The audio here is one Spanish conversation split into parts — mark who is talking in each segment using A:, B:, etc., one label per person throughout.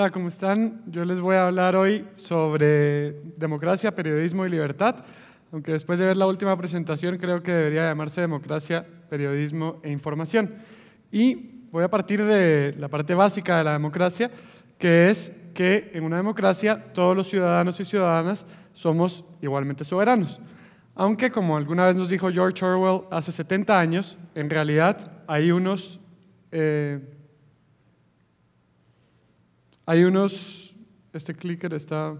A: hola, ¿cómo están? Yo les voy a hablar hoy sobre democracia, periodismo y libertad, aunque después de ver la última presentación creo que debería llamarse democracia, periodismo e información. Y voy a partir de la parte básica de la democracia, que es que en una democracia todos los ciudadanos y ciudadanas somos igualmente soberanos. Aunque, como alguna vez nos dijo George Orwell hace 70 años, en realidad hay unos... Eh, hay unos, este clicker está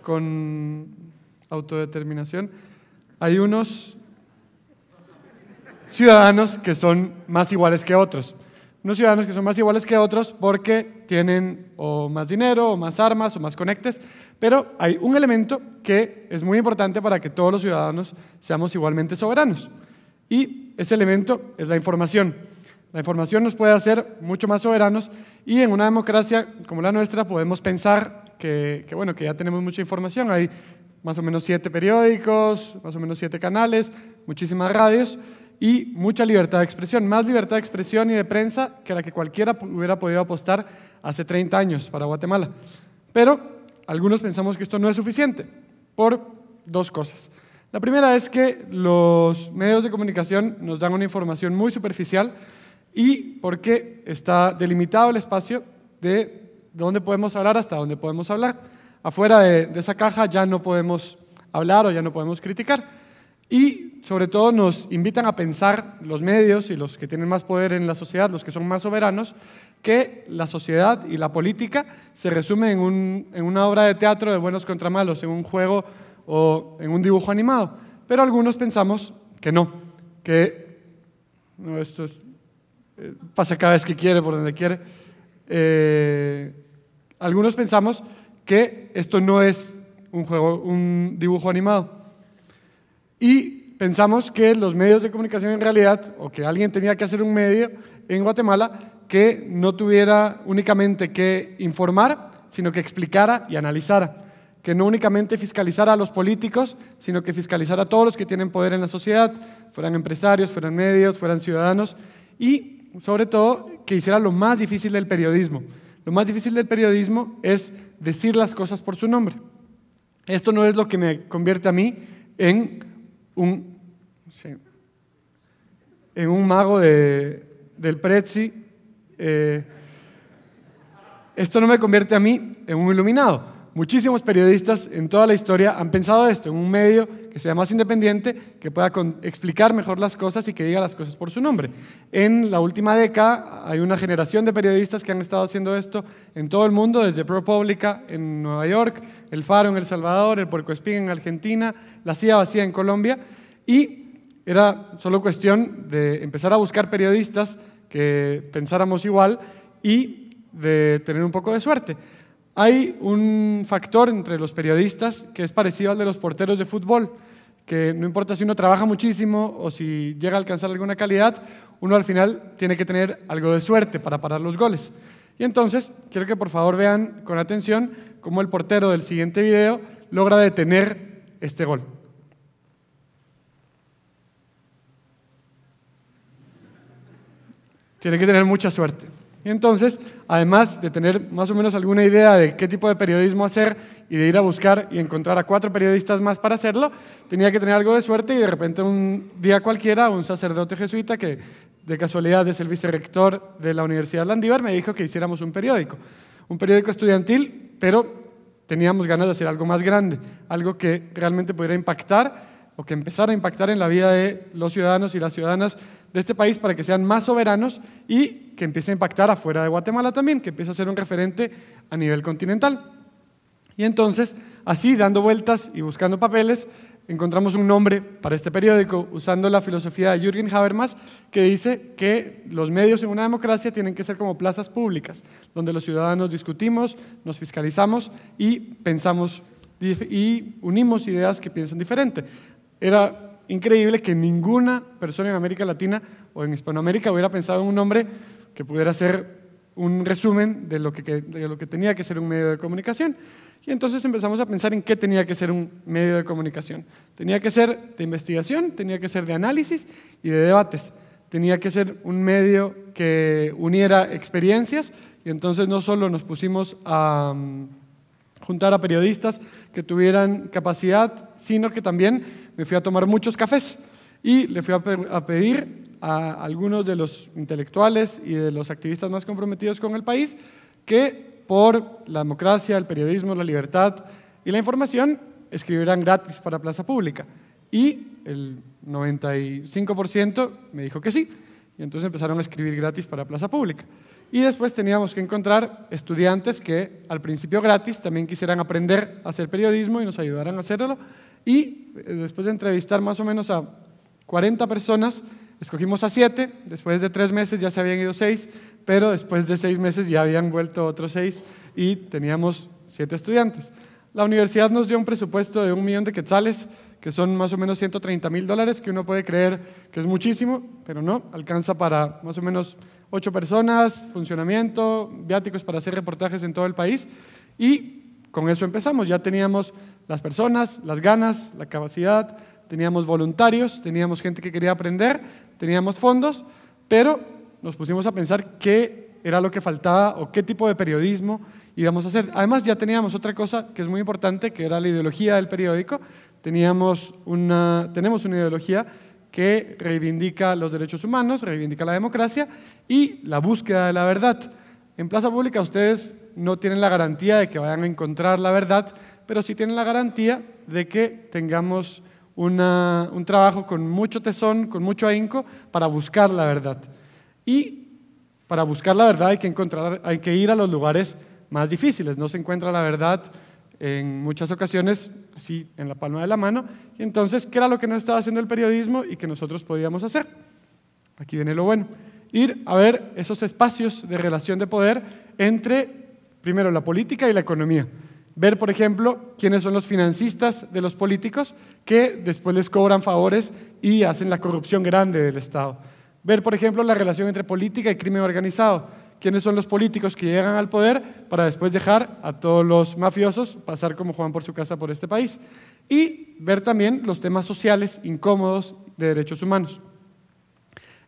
A: con autodeterminación, hay unos ciudadanos que son más iguales que otros. Unos ciudadanos que son más iguales que otros porque tienen o más dinero, o más armas, o más conectes, pero hay un elemento que es muy importante para que todos los ciudadanos seamos igualmente soberanos. Y ese elemento es la información. La información nos puede hacer mucho más soberanos y en una democracia como la nuestra podemos pensar que, bueno, que ya tenemos mucha información. Hay más o menos siete periódicos, más o menos siete canales, muchísimas radios y mucha libertad de expresión. Más libertad de expresión y de prensa que la que cualquiera hubiera podido apostar hace 30 años para Guatemala. Pero algunos pensamos que esto no es suficiente por dos cosas. La primera es que los medios de comunicación nos dan una información muy superficial y porque está delimitado el espacio de dónde podemos hablar hasta dónde podemos hablar. Afuera de, esa caja ya no podemos hablar o ya no podemos criticar. Y sobre todo nos invitan a pensar los medios y los que tienen más poder en la sociedad, los que son más soberanos, que la sociedad y la política se resumen en, un, en, una obra de teatro de buenos contra malos, en un juego o en un dibujo animado. Pero algunos pensamos que no, que no, esto es eh, pasa cada vez que quiere, por donde quiere. Eh, algunos pensamos que esto no es un juego, un dibujo animado. Y pensamos que los medios de comunicación en realidad, o que alguien tenía que hacer un medio en Guatemala que no tuviera únicamente que informar, sino que explicara y analizara que no únicamente fiscalizara a los políticos, sino que fiscalizara a todos los que tienen poder en la sociedad, fueran empresarios, fueran medios, fueran ciudadanos, y sobre todo, que hiciera lo más difícil del periodismo. Lo más difícil del periodismo es decir las cosas por su nombre. Esto no es lo que me convierte a mí en un, en un mago del Prezi. Eh, esto no me convierte a mí en un iluminado muchísimos periodistas en toda la historia han pensado esto, en un medio que sea más independiente, que pueda explicar mejor las cosas y que diga las cosas por su nombre. En la última década hay una generación de periodistas que han estado haciendo esto en todo el mundo, desde ProPublica en Nueva York, El Faro en El Salvador, El Puerco Espín en Argentina, La CIA Vacía en Colombia, y era solo cuestión de empezar a buscar periodistas que pensáramos igual y de tener un poco de suerte. Hay un factor entre los periodistas que es parecido al de los porteros de fútbol, que no importa si uno trabaja muchísimo o si llega a alcanzar alguna calidad, uno al final tiene que tener algo de suerte para parar los goles. Y entonces, quiero que por favor vean con atención cómo el portero del siguiente video logra detener este gol. Tiene que tener mucha suerte. Y Entonces, además de tener más o menos alguna idea de qué tipo de periodismo hacer y de ir a buscar y encontrar a cuatro periodistas más para hacerlo, tenía que tener algo de suerte y de repente un día cualquiera un sacerdote jesuita que de casualidad es el vicerrector de la Universidad de Landívar me dijo que hiciéramos un periódico, un periódico estudiantil, pero teníamos ganas de hacer algo más grande, algo que realmente pudiera impactar o que empezara a impactar en la vida de los ciudadanos y las ciudadanas de este país para que sean más soberanos y que empiece a impactar afuera de Guatemala también, que empiece a ser un referente a nivel continental. Y entonces, así, dando vueltas y buscando papeles, encontramos un nombre para este periódico usando la filosofía de Jürgen Habermas que dice que los medios en una democracia tienen que ser como plazas públicas, donde los ciudadanos discutimos, nos fiscalizamos y pensamos y unimos ideas que piensan diferente. Era increíble que ninguna persona en América Latina o en Hispanoamérica hubiera pensado en un nombre que pudiera ser un resumen de lo, que, lo que tenía que ser un medio de comunicación. Y entonces empezamos a pensar en qué tenía que ser un medio de comunicación. Tenía que ser de investigación, tenía que ser de análisis y de debates. Tenía que ser un medio que uniera experiencias y entonces no solo nos pusimos a... Mm, juntar a periodistas que tuvieran capacidad, sino que también me fui a tomar muchos cafés y le fui a, pedir a algunos de los intelectuales y de los activistas más comprometidos con el país que por la democracia, el periodismo, la libertad y la información escribieran gratis para Plaza Pública. Y el 95% me dijo que sí. Y entonces empezaron a escribir gratis para Plaza Pública. Y después teníamos que encontrar estudiantes que al principio gratis también quisieran aprender a hacer periodismo y nos ayudaran a hacerlo. Y eh, después de entrevistar más o menos a 40 personas, escogimos a 7, después de 3 meses ya se habían ido 6, pero después de 6 meses ya habían vuelto otros 6 y teníamos 7 estudiantes. La universidad nos dio un presupuesto de un millón de quetzales, que son más o menos 130 mil dólares, que uno puede creer que es muchísimo, pero no, alcanza para más o menos ocho personas, funcionamiento, viáticos para hacer reportajes en todo el país. Y con eso empezamos, ya teníamos las personas, las ganas, la capacidad, teníamos voluntarios, teníamos gente que quería aprender, teníamos fondos, pero nos pusimos a pensar qué era lo que faltaba o qué tipo de periodismo vamos a hacer. Además ya teníamos otra cosa que es muy importante, que era la ideología del periódico. Teníamos una, tenemos una ideología que reivindica los derechos humanos, reivindica la democracia y la búsqueda de la verdad. En Plaza Pública ustedes no tienen la garantía de que vayan a encontrar la verdad, pero sí tienen la garantía de que tengamos una, un trabajo con mucho tesón, con mucho ahínco, para buscar la verdad. Y para buscar la verdad hay que, encontrar, hay que ir a los lugares más difíciles. No se encuentra la verdad en muchas ocasiones así en la palma de la mano. Y entonces, ¿qué era lo que no estaba haciendo el periodismo y que nosotros podíamos hacer? Aquí viene lo bueno. Ir a ver esos espacios de relación de poder entre, primero, la política y la economía. Ver, por ejemplo, quiénes son los financistas de los políticos que después les cobran favores y hacen la corrupción grande del Estado. Ver, por ejemplo, la relación entre política y crimen organizado quiénes son los políticos que llegan al poder para después dejar a todos los mafiosos pasar como Juan por su casa por este país. Y ver también los temas sociales incómodos de derechos humanos.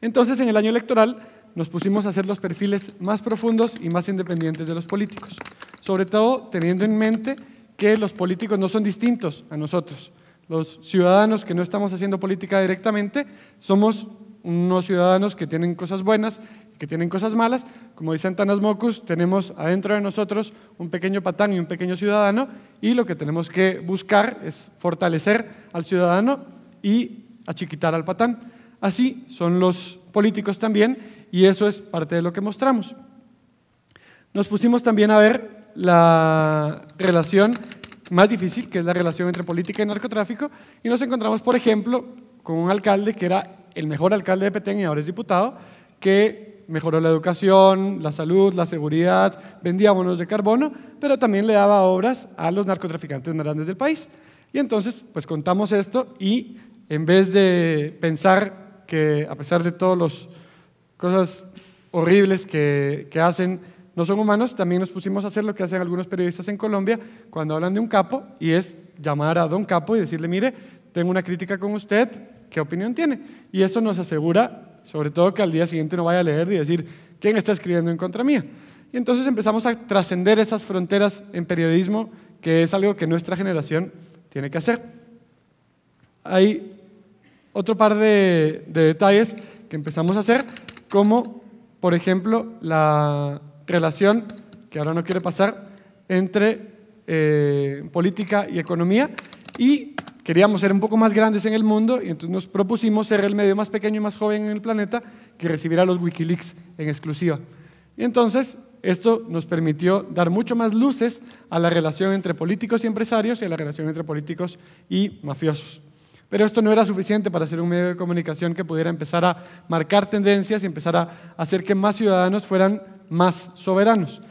A: Entonces, en el año electoral nos pusimos a hacer los perfiles más profundos y más independientes de los políticos, sobre todo teniendo en mente que los políticos no son distintos a nosotros. Los ciudadanos que no estamos haciendo política directamente somos unos ciudadanos que tienen cosas buenas, que tienen cosas malas. Como dice Antanas Mocus, tenemos adentro de nosotros un pequeño patán y un pequeño ciudadano y lo que tenemos que buscar es fortalecer al ciudadano y achiquitar al patán. Así son los políticos también y eso es parte de lo que mostramos. Nos pusimos también a ver la relación más difícil, que es la relación entre política y narcotráfico, y nos encontramos, por ejemplo, con un alcalde que era el mejor alcalde de Petén y ahora es diputado, que mejoró la educación, la salud, la seguridad, vendía bonos de carbono, pero también le daba obras a los narcotraficantes más grandes del país. Y entonces, pues contamos esto y en vez de pensar que a pesar de todas las cosas horribles que, que hacen, no son humanos, también nos pusimos a hacer lo que hacen algunos periodistas en Colombia cuando hablan de un capo y es llamar a don capo y decirle, mire, tengo una crítica con usted, qué opinión tiene. Y eso nos asegura, sobre todo, que al día siguiente no vaya a leer y decir, ¿quién está escribiendo en contra mía? Y entonces empezamos a trascender esas fronteras en periodismo, que es algo que nuestra generación tiene que hacer. Hay otro par de, detalles que empezamos a hacer, como, por ejemplo, la relación, que ahora no quiere pasar, entre eh, política y economía, y queríamos ser un poco más grandes en el mundo y entonces nos propusimos ser el medio más pequeño y más joven en el planeta que recibiera los Wikileaks en exclusiva. Y entonces esto nos permitió dar mucho más luces a la relación entre políticos y empresarios y a la relación entre políticos y mafiosos. Pero esto no era suficiente para ser un medio de comunicación que pudiera empezar a marcar tendencias y empezar a hacer que más ciudadanos fueran más soberanos.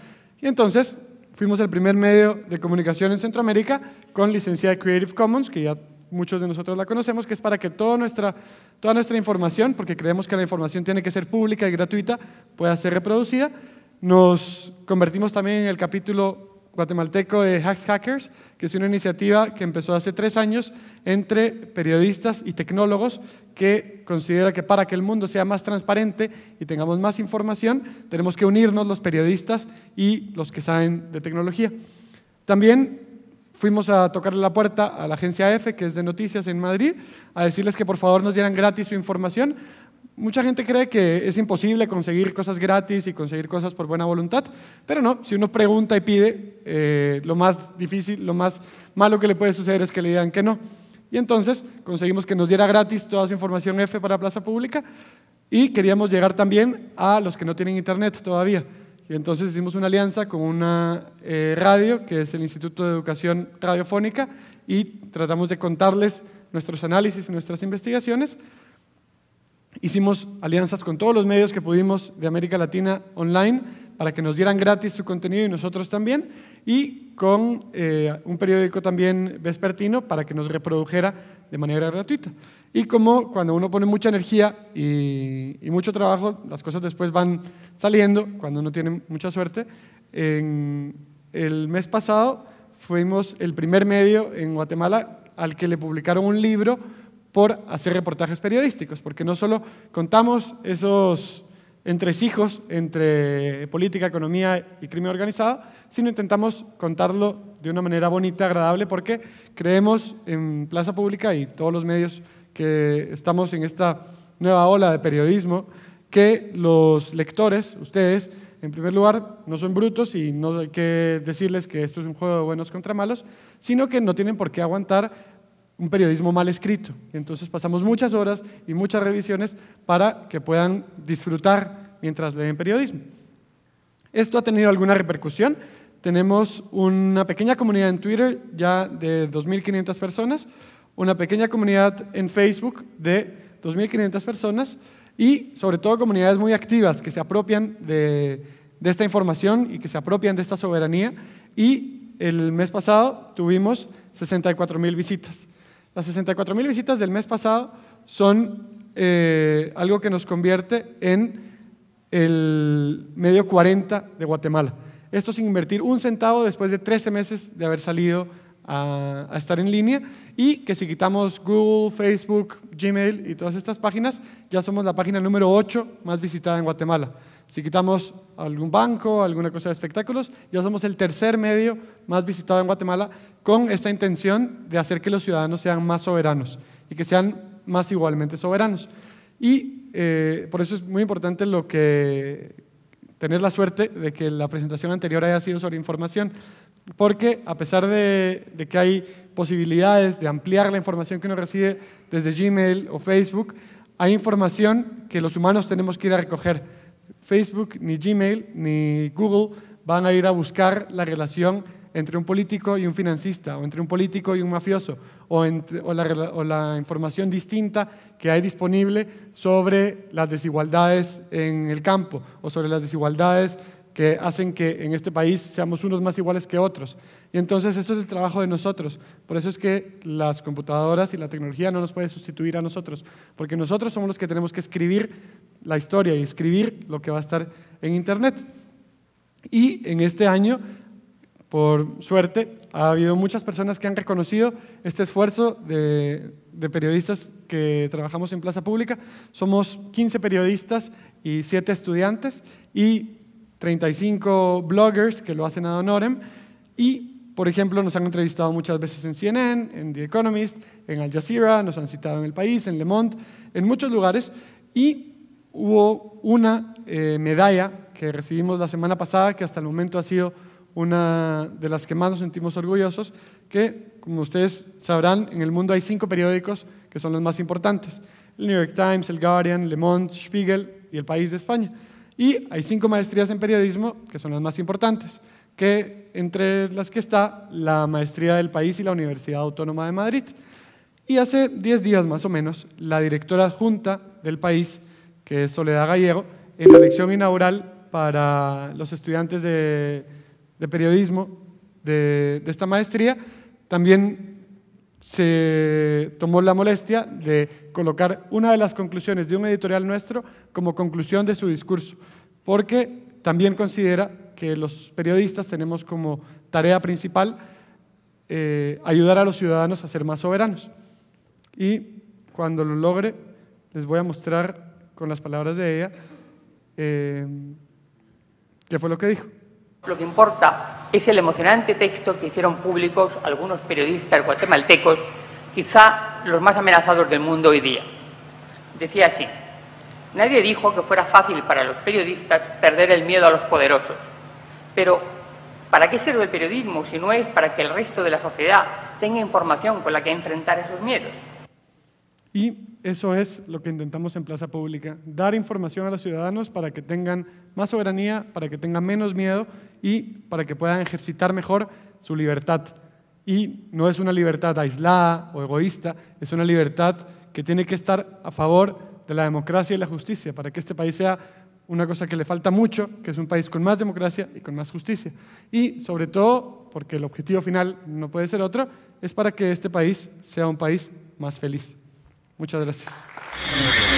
A: Y entonces fuimos el primer medio de comunicación en Centroamérica con licencia de Creative Commons, que ya muchos de nosotros la conocemos, que es para que toda nuestra, toda nuestra información, porque creemos que la información tiene que ser pública y gratuita, pueda ser reproducida. Nos convertimos también en el capítulo guatemalteco de Hacks Hackers, que es una iniciativa que empezó hace tres años entre periodistas y tecnólogos que considera que para que el mundo sea más transparente y tengamos más información, tenemos que unirnos los periodistas y los que saben de tecnología. También fuimos a tocarle la puerta a la agencia EFE, que es de noticias en Madrid, a decirles que por favor nos dieran gratis su información, Mucha gente cree que es imposible conseguir cosas gratis y conseguir cosas por buena voluntad, pero no, si uno pregunta y pide, eh, lo más difícil, lo más malo que le puede suceder es que le digan que no. Y entonces conseguimos que nos diera gratis toda esa información F para Plaza Pública y queríamos llegar también a los que no tienen internet todavía. Y entonces hicimos una alianza con una eh, radio, que es el Instituto de Educación Radiofónica, y tratamos de contarles nuestros análisis nuestras investigaciones Hicimos alianzas con todos los medios que pudimos de América Latina online para que nos dieran gratis su contenido y nosotros también, y con eh, un periódico también vespertino para que nos reprodujera de manera gratuita. Y como cuando uno pone mucha energía y, mucho trabajo, las cosas después van saliendo cuando uno tiene mucha suerte. el mes pasado fuimos el primer medio en Guatemala al que le publicaron un libro por hacer reportajes periodísticos, porque no solo contamos esos entresijos entre política, economía y crimen organizado, sino intentamos contarlo de una manera bonita, agradable, porque creemos en Plaza Pública y todos los medios que estamos en esta nueva ola de periodismo, que los lectores, ustedes, en primer lugar, no son brutos y no hay que decirles que esto es un juego de buenos contra malos, sino que no tienen por qué aguantar un periodismo mal escrito. Entonces pasamos muchas horas y muchas revisiones para que puedan disfrutar mientras leen periodismo. Esto ha tenido alguna repercusión. Tenemos una pequeña comunidad en Twitter ya de 2.500 personas, una pequeña comunidad en Facebook de 2.500 personas y sobre todo comunidades muy activas que se apropian de, de esta información y que se apropian de esta soberanía. Y el mes pasado tuvimos 64.000 visitas. Las 64 mil visitas del mes pasado son eh, algo que nos convierte en el medio 40 de Guatemala. Esto sin invertir un centavo después de 13 meses de haber salido a, a, estar en línea y que si quitamos Google, Facebook, Gmail y todas estas páginas, ya somos la página número 8 más visitada en Guatemala. Si quitamos algún banco, alguna cosa de espectáculos, ya somos el tercer medio más visitado en Guatemala con esta intención de hacer que los ciudadanos sean más soberanos y que sean más igualmente soberanos. Y eh, por eso es muy importante lo que tener la suerte de que la presentación anterior haya sido sobre información, porque a pesar de, de que hay posibilidades de ampliar la información que uno recibe desde Gmail o Facebook, hay información que los humanos tenemos que ir a recoger Facebook, ni Gmail, ni Google van a ir a buscar la relación entre un político y un financista, o entre un político y un mafioso, o, o la, información distinta que hay disponible sobre las desigualdades en el campo, o sobre las desigualdades que hacen que en este país seamos unos más iguales que otros. Y entonces esto es el trabajo de nosotros. Por eso es que las computadoras y la tecnología no nos puede sustituir a nosotros, porque nosotros somos los que tenemos que escribir la historia y escribir lo que va a estar en Internet. Y en este año, por suerte, ha habido muchas personas que han reconocido este esfuerzo de, periodistas que trabajamos en Plaza Pública. Somos 15 periodistas y 7 estudiantes y 35 bloggers que lo hacen a Donorem. Y por ejemplo, nos han entrevistado muchas veces en CNN, en The Economist, en Al Jazeera, nos han citado en El País, en Le Monde, en muchos lugares. Y hubo una eh, medalla que recibimos la semana pasada, que hasta el momento ha sido una de las que más nos sentimos orgullosos, que, como ustedes sabrán, en el mundo hay cinco periódicos que son los más importantes. El New York Times, El Guardian, Le Monde, Spiegel y El País de España. Y hay cinco maestrías en periodismo que son las más importantes que entre las que está la maestría del país y la Universidad Autónoma de Madrid. Y hace 10 días más o menos, la directora adjunta del país, que es Soledad Gallego, en la lección inaugural para los estudiantes de, periodismo de, de esta maestría, también se tomó la molestia de colocar una de las conclusiones de un editorial nuestro como conclusión de su discurso, porque también considera que los periodistas tenemos como tarea principal eh, ayudar a los ciudadanos a ser más soberanos. Y cuando lo logre, les voy a mostrar con las palabras de ella eh, qué fue lo que dijo. Lo que importa es el emocionante texto que hicieron públicos algunos periodistas guatemaltecos, quizá los más amenazados del mundo hoy día. Decía así, nadie dijo que fuera fácil para los periodistas perder el miedo a los poderosos pero, ¿para qué sirve el periodismo si no es para que el resto de la sociedad tenga información con la que enfrentar esos miedos? Y eso es lo que intentamos en Plaza Pública, dar información a los ciudadanos para que tengan más soberanía, para que tengan menos miedo y para que puedan ejercitar mejor su libertad. Y no es una libertad aislada o egoísta, es una libertad que tiene que estar a favor de la democracia y la justicia, para que este país sea una cosa que le falta mucho, que es un país con más democracia y con más justicia. Y sobre todo, porque el objetivo final no puede ser otro, es para que este país sea un país más feliz. Muchas gracias.